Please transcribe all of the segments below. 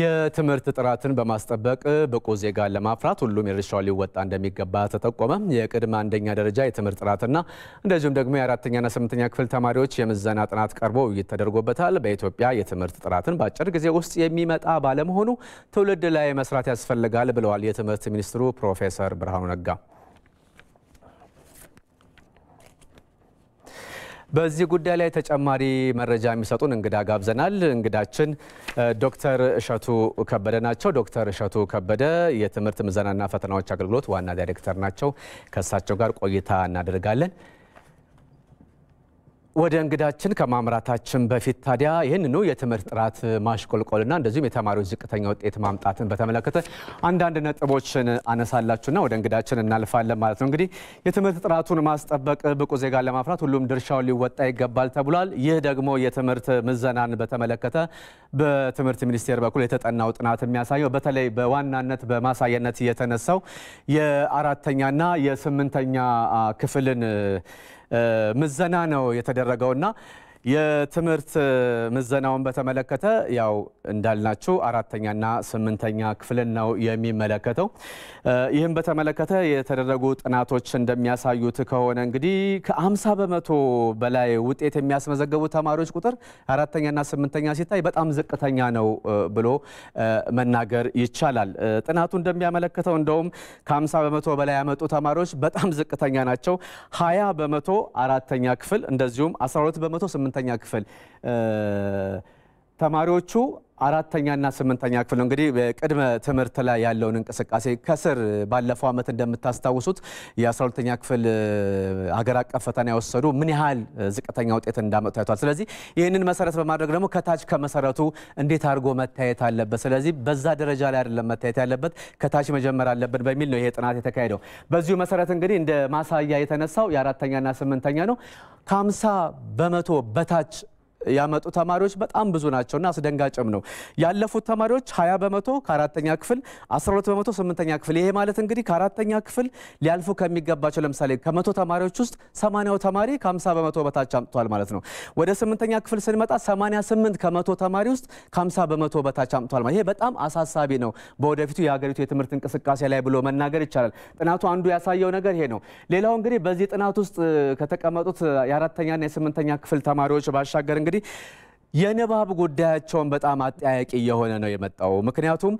የትምህርት ጥራትን በማስጠበቅ ብቁ ዜጋን ለማፍራት ሁሉም የድርሻውን ሊወጣ እንደሚገባ ተጠቆመ። የቅድመ አንደኛ ደረጃ የትምህርት ጥራትና እንደዚሁም ደግሞ የአራተኛና ስምንተኛ ክፍል ተማሪዎች የምዘና ጥናት ቀርቦ ውይይት ተደርጎበታል። በኢትዮጵያ የትምህርት ጥራትን በአጭር ጊዜ ውስጥ የሚመጣ ባለመሆኑ ትውልድ ላይ መስራት ያስፈልጋል ብለዋል የትምህርት ሚኒስትሩ ፕሮፌሰር ብርሃኑ ነጋ። በዚህ ጉዳይ ላይ ተጨማሪ መረጃ የሚሰጡን እንግዳ ጋብዘናል። እንግዳችን ዶክተር እሸቱ ከበደ ናቸው። ዶክተር እሸቱ ከበደ የትምህርት ምዘናና ፈተናዎች አገልግሎት ዋና ዳይሬክተር ናቸው። ከእሳቸው ጋር ቆይታ እናደርጋለን። ወደ እንግዳችን ከማምራታችን በፊት ታዲያ ይህንኑ የትምህርት ጥራት ማሽቆልቆልና እንደዚሁም የተማሪዎች ዝቅተኛ ውጤት ማምጣትን በተመለከተ አንዳንድ ነጥቦችን አነሳላችሁና ወደ እንግዳችን እናልፋለን ማለት ነው። እንግዲህ የትምህርት ጥራቱን ማስጠበቅ ብቁ ዜጋ ለማፍራት ሁሉም ድርሻውን ሊወጣ ይገባል ተብሏል። ይህ ደግሞ የትምህርት ምዘናን በተመለከተ በትምህርት ሚኒስቴር በኩል የተጠናው ጥናት የሚያሳየው በተለይ በዋናነት በማሳያነት የተነሳው የአራተኛና የስምንተኛ ክፍልን ምዘና ነው የተደረገውና የትምህርት ምዘናውን በተመለከተ ያው እንዳልናችሁ አራተኛና ስምንተኛ ክፍልን ነው የሚመለከተው። ይህም በተመለከተ የተደረጉ ጥናቶች እንደሚያሳዩት ከሆነ እንግዲህ ከአምሳ በመቶ በላይ ውጤት የሚያስመዘገቡ ተማሪዎች ቁጥር አራተኛና ስምንተኛ ሲታይ በጣም ዝቅተኛ ነው ብሎ መናገር ይቻላል። ጥናቱ እንደሚያመለክተው እንደውም ከ በመቶ በላይ ያመጡ ተማሪዎች በጣም ዝቅተኛ ናቸው። 20 በመቶ አራተኛ ክፍል እንደዚሁም 12 በመቶ የሁለተኛ ክፍል ተማሪዎቹ አራተኛና ስምንተኛ ክፍል ነው እንግዲህ ቅድመ ትምህርት ላይ ያለውን እንቅስቃሴ ከስር ባለፈው ዓመት እንደምታስታውሱት የ12ተኛ ክፍል ሀገር አቀፍ ፈተና የወሰዱ ምን ያህል ዝቅተኛ ውጤት እንዳመጡ ታይቷል። ስለዚህ ይህንን መሰረት በማድረግ ደግሞ ከታች ከመሰረቱ እንዴት አድርጎ መታየት አለበት፣ ስለዚህ በዛ ደረጃ ላይ አይደለም መታየት ያለበት ከታች መጀመር አለብን በሚል ነው ይሄ ጥናት የተካሄደው። በዚሁ መሰረት እንግዲህ እንደ ማሳያ የተነሳው የአራተኛና ስምንተኛ ነው ከ50 በመቶ በታች ያመጡ ተማሪዎች በጣም ብዙ ናቸውና አስደንጋጭም ነው። ያለፉት ተማሪዎች 20 በመቶ ከአራተኛ ክፍል፣ 12 በመቶ ስምንተኛ ክፍል። ይሄ ማለት እንግዲህ ከአራተኛ ክፍል ሊያልፉ ከሚገባቸው ለምሳሌ ከመቶ ተማሪዎች ውስጥ 80 ተማሪ ከ50 በመቶ በታች አምጥቷል ማለት ነው። ወደ ስምንተኛ ክፍል ስንመጣ 88 ከመቶ ተማሪ ውስጥ ከ50 በመቶ በታች አምጥቷል ማለት ይሄ በጣም አሳሳቢ ነው። በወደፊቱ የሀገሪቱ የትምህርት እንቅስቃሴ ላይ ብሎ መናገር ይቻላል። ጥናቱ አንዱ ያሳየው ነገር ይሄ ነው። ሌላው እንግዲህ በዚህ ጥናት ውስጥ ከተቀመጡት የአራተኛና የስምንተኛ ክፍል ተማሪዎች ባሻገር እንግዲህ እንግዲህ የንባብ ጉዳያቸውን በጣም አጠያቂ እየሆነ ነው የመጣው። ምክንያቱም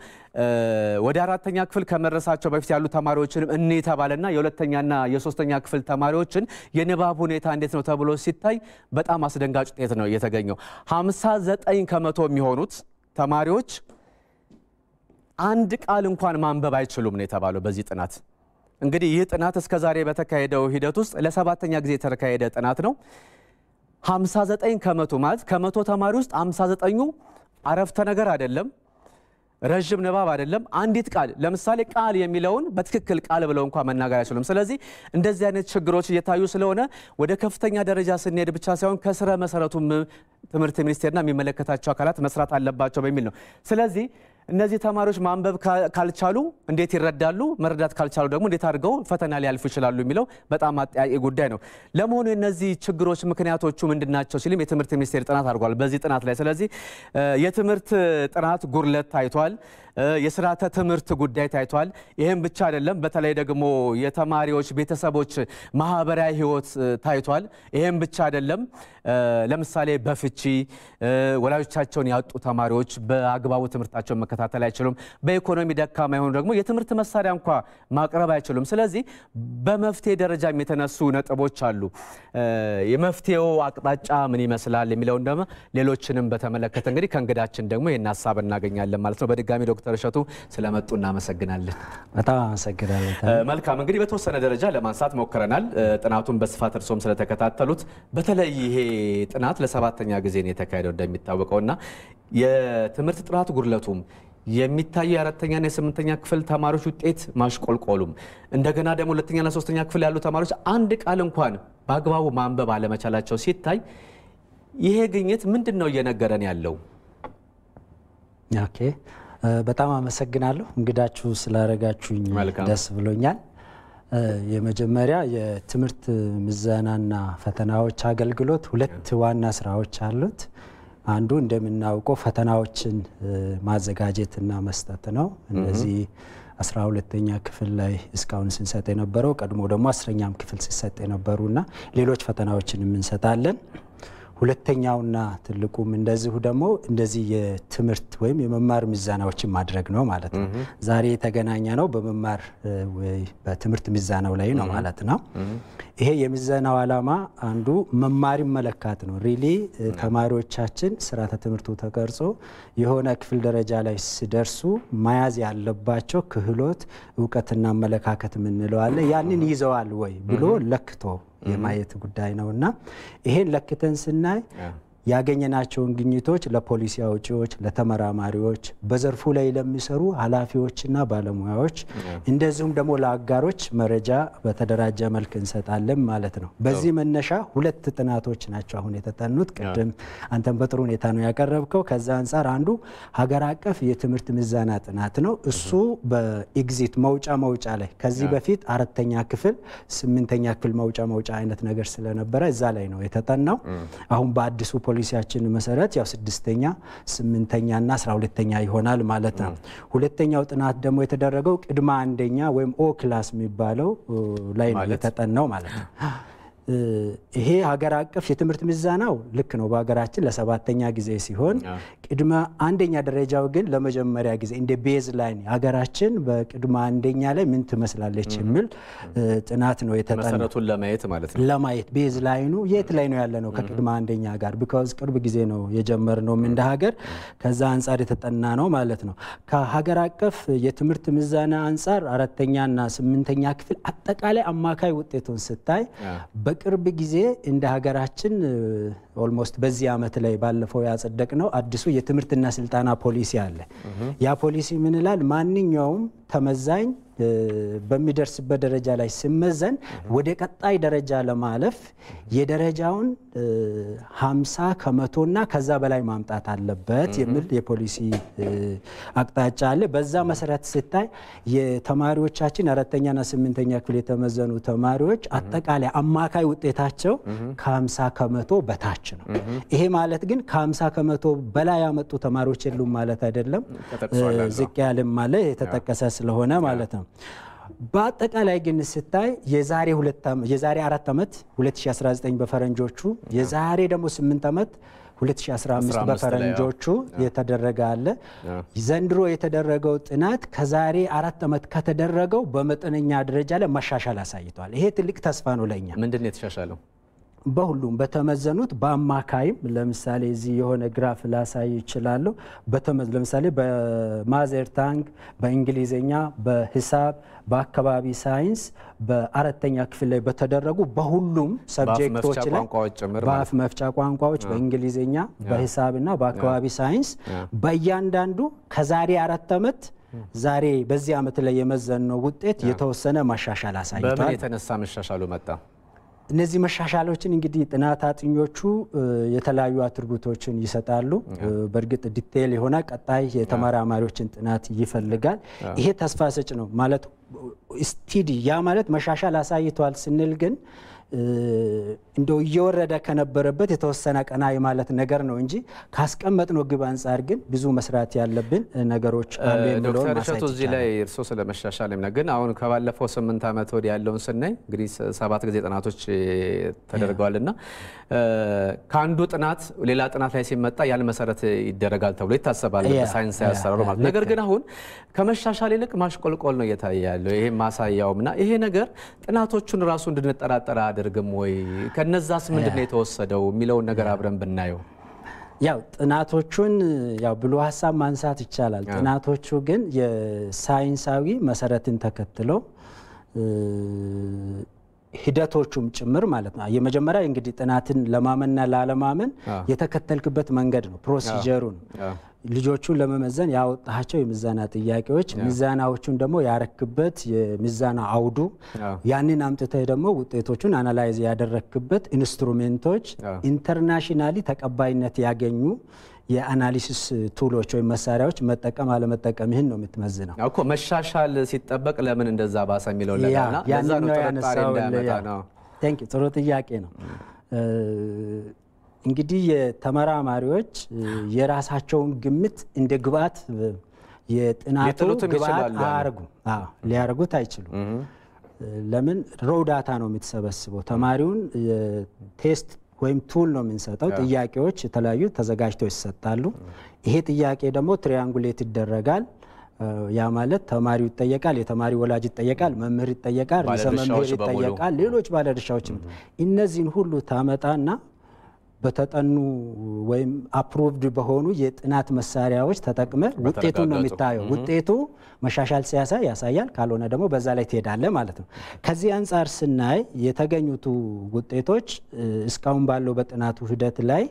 ወደ አራተኛ ክፍል ከመድረሳቸው በፊት ያሉ ተማሪዎችንም እኔ የተባለና የሁለተኛና የሶስተኛ ክፍል ተማሪዎችን የንባብ ሁኔታ እንዴት ነው ተብሎ ሲታይ በጣም አስደንጋጭ ውጤት ነው የተገኘው። 59 ከመቶ የሚሆኑት ተማሪዎች አንድ ቃል እንኳን ማንበብ አይችሉም ነው የተባለው በዚህ ጥናት። እንግዲህ ይህ ጥናት እስከዛሬ በተካሄደው ሂደት ውስጥ ለሰባተኛ ጊዜ የተካሄደ ጥናት ነው። 59 ከመቶ ማለት ከመቶ ተማሪ ውስጥ 59ኙ አረፍተ ነገር አይደለም፣ ረዥም ንባብ አይደለም። አንዲት ቃል ለምሳሌ ቃል የሚለውን በትክክል ቃል ብለው እንኳ መናገር አይችሉም። ስለዚህ እንደዚህ አይነት ችግሮች እየታዩ ስለሆነ ወደ ከፍተኛ ደረጃ ስንሄድ ብቻ ሳይሆን ከስረ መሰረቱም ትምህርት ሚኒስቴርና የሚመለከታቸው አካላት መስራት አለባቸው በሚል ነው። ስለዚህ እነዚህ ተማሪዎች ማንበብ ካልቻሉ እንዴት ይረዳሉ? መረዳት ካልቻሉ ደግሞ እንዴት አድርገው ፈተና ሊያልፉ ይችላሉ? የሚለው በጣም አጠያቂ ጉዳይ ነው። ለመሆኑ የእነዚህ ችግሮች ምክንያቶቹ ምንድን ናቸው? ሲልም የትምህርት ሚኒስቴር ጥናት አድርጓል በዚህ ጥናት ላይ። ስለዚህ የትምህርት ጥናት ጉድለት ታይቷል። የስርዓተ ትምህርት ጉዳይ ታይቷል። ይህም ብቻ አይደለም። በተለይ ደግሞ የተማሪዎች ቤተሰቦች ማህበራዊ ህይወት ታይቷል። ይህም ብቻ አይደለም። ለምሳሌ በፍቺ ወላጆቻቸውን ያጡ ተማሪዎች በአግባቡ ትምህርታቸውን መከ መከታተል አይችሉም። በኢኮኖሚ ደካማ የሆኑ ደግሞ የትምህርት መሳሪያ እንኳ ማቅረብ አይችሉም። ስለዚህ በመፍትሄ ደረጃም የተነሱ ነጥቦች አሉ። የመፍትሄው አቅጣጫ ምን ይመስላል የሚለውን ደግሞ ሌሎችንም በተመለከተ እንግዲህ ከእንግዳችን ደግሞ ይህን ሀሳብ እናገኛለን ማለት ነው። በድጋሚ ዶክተር እሸቱ ስለመጡ እናመሰግናለን። በጣም አመሰግናለን። መልካም እንግዲህ በተወሰነ ደረጃ ለማንሳት ሞክረናል። ጥናቱን በስፋት እርሶም ስለተከታተሉት በተለይ ይሄ ጥናት ለሰባተኛ ጊዜ ነው የተካሄደው እንደሚታወቀውና የትምህርት ጥራት ጉድለቱም የሚታየው የአራተኛና የስምንተኛ ክፍል ተማሪዎች ውጤት ማሽቆልቆሉም እንደገና ደግሞ ሁለተኛና ሶስተኛ ክፍል ያሉ ተማሪዎች አንድ ቃል እንኳን በአግባቡ ማንበብ አለመቻላቸው ሲታይ ይሄ ግኝት ምንድን ነው እየነገረን ያለው? ኦኬ በጣም አመሰግናለሁ እንግዳችሁ ስላረጋችሁኝ ደስ ብሎኛል። የመጀመሪያ የትምህርት ምዘናና ፈተናዎች አገልግሎት ሁለት ዋና ስራዎች አሉት። አንዱ እንደምናውቀው ፈተናዎችን ማዘጋጀትና መስጠት ነው። እነዚህ አስራ ሁለተኛ ክፍል ላይ እስካሁን ስንሰጥ የነበረው ቀድሞ ደግሞ አስረኛም ክፍል ሲሰጥ የነበሩና ሌሎች ፈተናዎችን የምንሰጣለን። ሁለተኛውና ትልቁም እንደዚሁ ደግሞ እንደዚህ የትምህርት ወይም የመማር ሚዛናዎችን ማድረግ ነው ማለት ነው። ዛሬ የተገናኘ ነው በመማር በትምህርት ሚዛናው ላይ ነው ማለት ነው። ይሄ የሚዛናው ዓላማ አንዱ መማር መለካት ነው። ሪሊ ተማሪዎቻችን ስርዓተ ትምህርቱ ተቀርጾ የሆነ ክፍል ደረጃ ላይ ሲደርሱ መያዝ ያለባቸው ክህሎት፣ እውቀትና አመለካከት የምንለው አለ ያንን ይዘዋል ወይ ብሎ ለክቶ የማየት ጉዳይ ነው እና ይሄን ለክተን ስናይ ያገኘናቸውን ግኝቶች ለፖሊሲ አውጪዎች፣ ለተመራማሪዎች፣ በዘርፉ ላይ ለሚሰሩ ኃላፊዎችና ባለሙያዎች እንደዚሁም ደግሞ ለአጋሮች መረጃ በተደራጀ መልክ እንሰጣለን ማለት ነው። በዚህ መነሻ ሁለት ጥናቶች ናቸው አሁን የተጠኑት። ቅድም አንተም በጥሩ ሁኔታ ነው ያቀረብከው። ከዛ አንጻር አንዱ ሀገር አቀፍ የትምህርት ምዘና ጥናት ነው። እሱ በኤግዚት መውጫ መውጫ ላይ ከዚህ በፊት አራተኛ ክፍል ስምንተኛ ክፍል መውጫ መውጫ አይነት ነገር ስለነበረ እዛ ላይ ነው የተጠናው አሁን በአዲሱ ፖሊሲያችን መሰረት ያው ስድስተኛ ስምንተኛና አስራ ሁለተኛ ይሆናል ማለት ነው። ሁለተኛው ጥናት ደግሞ የተደረገው ቅድመ አንደኛ ወይም ኦ ክላስ የሚባለው ላይ ነው የተጠናው ማለት ነው። ይሄ ሀገር አቀፍ የትምህርት ምዘናው ልክ ነው በሀገራችን ለሰባተኛ ጊዜ ሲሆን ቅድመ አንደኛ ደረጃው ግን ለመጀመሪያ ጊዜ እንደ ቤዝ ላይን ሀገራችን በቅድመ አንደኛ ላይ ምን ትመስላለች የሚል ጥናት ነው የተጠናቱን ለማየት ማለት ነው ለማየት ቤዝ ላይኑ የት ላይ ነው ያለ ነው ከቅድመ አንደኛ ጋር ቢካዝ ቅርብ ጊዜ ነው የጀመርነውም እንደ ሀገር ከዛ አንጻር የተጠና ነው ማለት ነው ከሀገር አቀፍ የትምህርት ምዘና አንጻር አራተኛና ስምንተኛ ክፍል አጠቃላይ አማካይ ውጤቱን ስታይ በቅርብ ጊዜ እንደ ሀገራችን ኦልሞስት በዚህ ዓመት ላይ ባለፈው ያጸደቅ ነው አዲሱ የትምህርትና ስልጠና ፖሊሲ አለ። ያ ፖሊሲ ምን ይላል? ማንኛውም ተመዛኝ በሚደርስበት ደረጃ ላይ ሲመዘን ወደ ቀጣይ ደረጃ ለማለፍ የደረጃውን 50 ከመቶና ከዛ በላይ ማምጣት አለበት የሚል የፖሊሲ አቅጣጫ አለ። በዛ መሰረት ስታይ የተማሪዎቻችን አራተኛና ስምንተኛ ክፍል የተመዘኑ ተማሪዎች አጠቃላይ አማካይ ውጤታቸው ከ50 ከመቶ በታች ተማሪዎች ነው። ይሄ ማለት ግን ከ50 ከመቶ በላይ ያመጡ ተማሪዎች የሉም ማለት አይደለም። ዝቅ ያለም ማለት የተጠቀሰ ስለሆነ ማለት ነው። በአጠቃላይ ግን ስታይ የዛሬ አራት ዓመት 2019 በፈረንጆቹ የዛሬ ደግሞ 8 ዓመት 2015 በፈረንጆቹ የተደረገ አለ። ዘንድሮ የተደረገው ጥናት ከዛሬ አራት ዓመት ከተደረገው በመጠነኛ ደረጃ ላይ መሻሻል አሳይቷል። ይሄ ትልቅ ተስፋ ነው ለኛ። ምንድን ነው የተሻሻለው? በሁሉም በተመዘኑት በአማካይም ለምሳሌ እዚህ የሆነ ግራፍ ላሳይ ይችላለሁ። ለምሳሌ በማዘር ታንግ፣ በእንግሊዝኛ፣ በሂሳብ፣ በአካባቢ ሳይንስ በአራተኛ ክፍል ላይ በተደረጉ በሁሉም ሰብጀክቶች ላይ በአፍ መፍቻ ቋንቋዎች በእንግሊዝኛ፣ በሂሳብና በአካባቢ ሳይንስ በእያንዳንዱ ከዛሬ አራት ዓመት ዛሬ በዚህ ዓመት ላይ የመዘን ነው ውጤት የተወሰነ ማሻሻል አሳይቷል። በምን የተነሳ መሻሻሉ መጣ? እነዚህ መሻሻሎችን እንግዲህ ጥናት አጥኞቹ የተለያዩ አትርጉቶችን ይሰጣሉ። በእርግጥ ዲቴይል የሆነ ቀጣይ የተመራማሪዎችን ጥናት ይፈልጋል። ይሄ ተስፋ ሰጭ ነው ማለት ስቲዲ ያ ማለት መሻሻል አሳይተዋል ስንል ግን እንደው እየወረደ ከነበረበት የተወሰነ ቀና የማለት ነገር ነው እንጂ ካስቀመጥነው ግብ አንጻር ግን ብዙ መስራት ያለብን ነገሮች አሉ የሚለውን ማሳየት እዚህ ላይ እርሶ ስለ መሻሻል ይምና ግን አሁን ከባለፈው ስምንት ዓመት ወዲህ ያለውን ስናይ እንግዲህ ሰባት ጊዜ ጥናቶች ተደርገዋል ተደርገዋልና ከአንዱ ጥናት ሌላ ጥናት ላይ ሲመጣ ያን መሰረት ይደረጋል ተብሎ ይታሰባል ሳይንስ ያሰራሩ ማለት ነገር ግን አሁን ከመሻሻል ይልቅ ማሽቆልቆል ነው እየታየ ያለው ይሄ ማሳያውም እና ይሄ ነገር ጥናቶቹን ራሱ እንድንጠራጠራ አያደርግም ወይ? ከነዛስ ምንድን ነው የተወሰደው የሚለውን ነገር አብረን ብናየው። ያው ጥናቶቹን ያው ብሎ ሀሳብ ማንሳት ይቻላል። ጥናቶቹ ግን የሳይንሳዊ መሰረትን ተከትለው ሂደቶቹም ጭምር ማለት ነው። የመጀመሪያ እንግዲህ ጥናትን ለማመንና ላለማመን የተከተልክበት መንገድ ነው፣ ፕሮሲጀሩ ነው። ልጆቹን ለመመዘን ያወጣቸው የምዘና ጥያቄዎች፣ ምዘናዎቹን ደግሞ ያረክበት የምዘና አውዱ፣ ያንን አምጥተህ ደግሞ ውጤቶቹን አናላይዝ ያደረክበት ኢንስትሩሜንቶች ኢንተርናሽናሊ ተቀባይነት ያገኙ የአናሊሲስ ቱሎች ወይም መሳሪያዎች መጠቀም አለመጠቀም ይህን ነው የምትመዝነው እኮ። መሻሻል ሲጠበቅ ለምን እንደዛ ባሰ የሚለው ጥሩ ጥያቄ ነው። እንግዲህ የተመራማሪዎች የራሳቸውን ግምት እንደ ግብአት የጥናቱ ግብአት አያርጉም፣ ሊያርጉት አይችሉም። ለምን ሮው ዳታ ነው የምትሰበስበው። ተማሪውን ቴስት ወይም ቱል ነው የምንሰጠው። ጥያቄዎች የተለያዩ ተዘጋጅተው ይሰጣሉ። ይሄ ጥያቄ ደግሞ ትሪያንጉሌት ይደረጋል። ያ ማለት ተማሪው ይጠየቃል፣ የተማሪ ወላጅ ይጠየቃል፣ መምህር ይጠየቃል፣ ርዕሰ መምህር ይጠየቃል፣ ሌሎች ባለድርሻዎችም እነዚህን ሁሉ ታመጣና በተጠኑ ወይም አፕሩቭድ በሆኑ የጥናት መሳሪያዎች ተጠቅመ ውጤቱ ነው የሚታየው። ውጤቱ መሻሻል ሲያሳይ ያሳያል፣ ካልሆነ ደግሞ በዛ ላይ ትሄዳለ ማለት ነው። ከዚህ አንጻር ስናይ የተገኙቱ ውጤቶች እስካሁን ባለው በጥናቱ ሂደት ላይ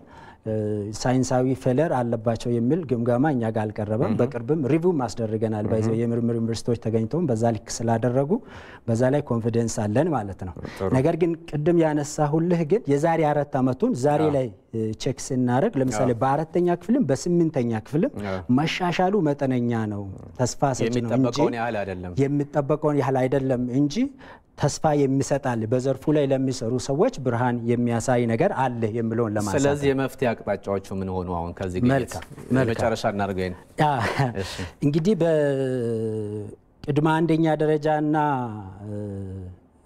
ሳይንሳዊ ፌለር አለባቸው የሚል ግምገማ እኛ ጋር አልቀረበም። በቅርብም ሪቪውም አስደርገናል። ባይዘ የምርምር ዩኒቨርሲቲዎች ተገኝተውም በዛ ልክ ስላደረጉ በዛ ላይ ኮንፊደንስ አለን ማለት ነው። ነገር ግን ቅድም ያነሳ ሁልህ ግን የዛሬ አራት ዓመቱን ዛሬ ላይ ቼክ ስናደርግ ለምሳሌ በአራተኛ ክፍልም በስምንተኛ ክፍልም መሻሻሉ መጠነኛ ነው፣ ተስፋ ሰጭ ነው እንጂ የሚጠበቀውን ያህል አይደለም እንጂ ተስፋ የሚሰጣል በዘርፉ ላይ ለሚሰሩ ሰዎች ብርሃን የሚያሳይ ነገር አለ የሚለውን ለማሳ ስለዚህ የመፍትሄ አቅጣጫዎቹ ምን ሆኑ? አሁን ከዚህ መጨረሻ እናድርገ እንግዲህ በቅድመ አንደኛ ደረጃ ደረጃና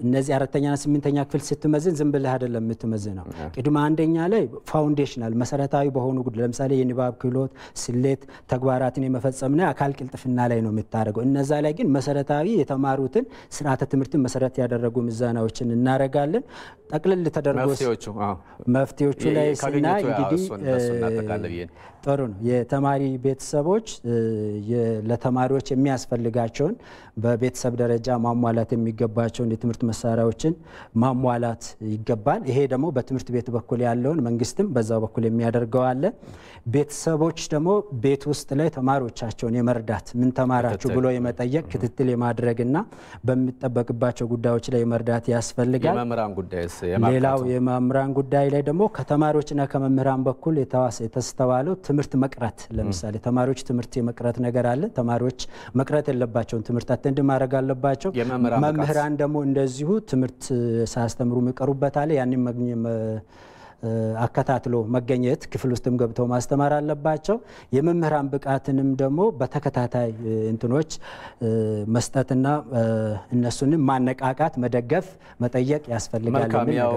እነዚህ አራተኛና ስምንተኛ ክፍል ስትመዝን ዝም ብለህ አይደለም የምትመዝነው። ቅድመ አንደኛ ላይ ፋውንዴሽናል መሰረታዊ በሆኑ ጉዳይ ለምሳሌ የንባብ ክህሎት፣ ስሌት፣ ተግባራትን የመፈጸምና አካል ቅልጥፍና ላይ ነው የምታደርገው። እነዛ ላይ ግን መሰረታዊ የተማሩትን ስርዓተ ትምህርትን መሰረት ያደረጉ ምዘናዎችን እናደርጋለን። ጠቅልል ተደርጎ መፍትሄዎቹ ላይ ስና እንግዲህ ጥሩ ነው። የተማሪ ቤተሰቦች ለተማሪዎች የሚያስፈልጋቸውን በቤተሰብ ደረጃ ማሟላት የሚገባቸውን የትምህርት መሳሪያዎችን ማሟላት ይገባል። ይሄ ደግሞ በትምህርት ቤት በኩል ያለውን መንግስትም በዛው በኩል የሚያደርገው አለ። ቤተሰቦች ደግሞ ቤት ውስጥ ላይ ተማሪዎቻቸውን የመርዳት ምን ተማራችሁ ብሎ የመጠየቅ ክትትል የማድረግና በሚጠበቅባቸው ጉዳዮች ላይ መርዳት ያስፈልጋል። ሌላው የመምህራን ጉዳይ ላይ ደግሞ ከተማሪዎችና ከመምህራን በኩል የተስተዋለው ትምህርት መቅረት፣ ለምሳሌ ተማሪዎች ትምህርት የመቅረት ነገር አለ። ተማሪዎች መቅረት የለባቸውን ትምህርት አተንድ ማድረግ አለባቸው። መምህራን ደግሞ እንደዚ እንደዚሁ ትምህርት ሳያስተምሩ የሚቀሩበት አለ። ያንን አከታትሎ መገኘት ክፍል ውስጥም ገብተው ማስተማር አለባቸው። የመምህራን ብቃትንም ደግሞ በተከታታይ እንትኖች መስጠትና እነሱንም ማነቃቃት፣ መደገፍ፣ መጠየቅ ያስፈልጋል። መልካም ያው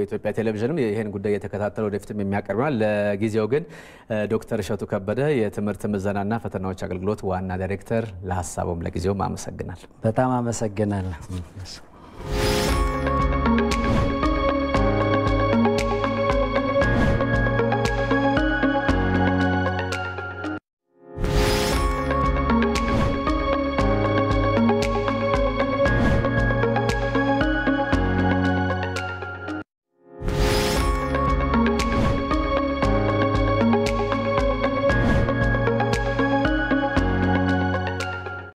የኢትዮጵያ ቴሌቪዥንም ይህን ጉዳይ እየተከታተለ ወደፊትም የሚያቀርባል። ለጊዜው ግን ዶክተር እሸቱ ከበደ የትምህርት ምዘናና ፈተናዎች አገልግሎት ዋና ዳይሬክተር፣ ለሀሳቡም ለጊዜውም አመሰግናል። በጣም አመሰግናለሁ።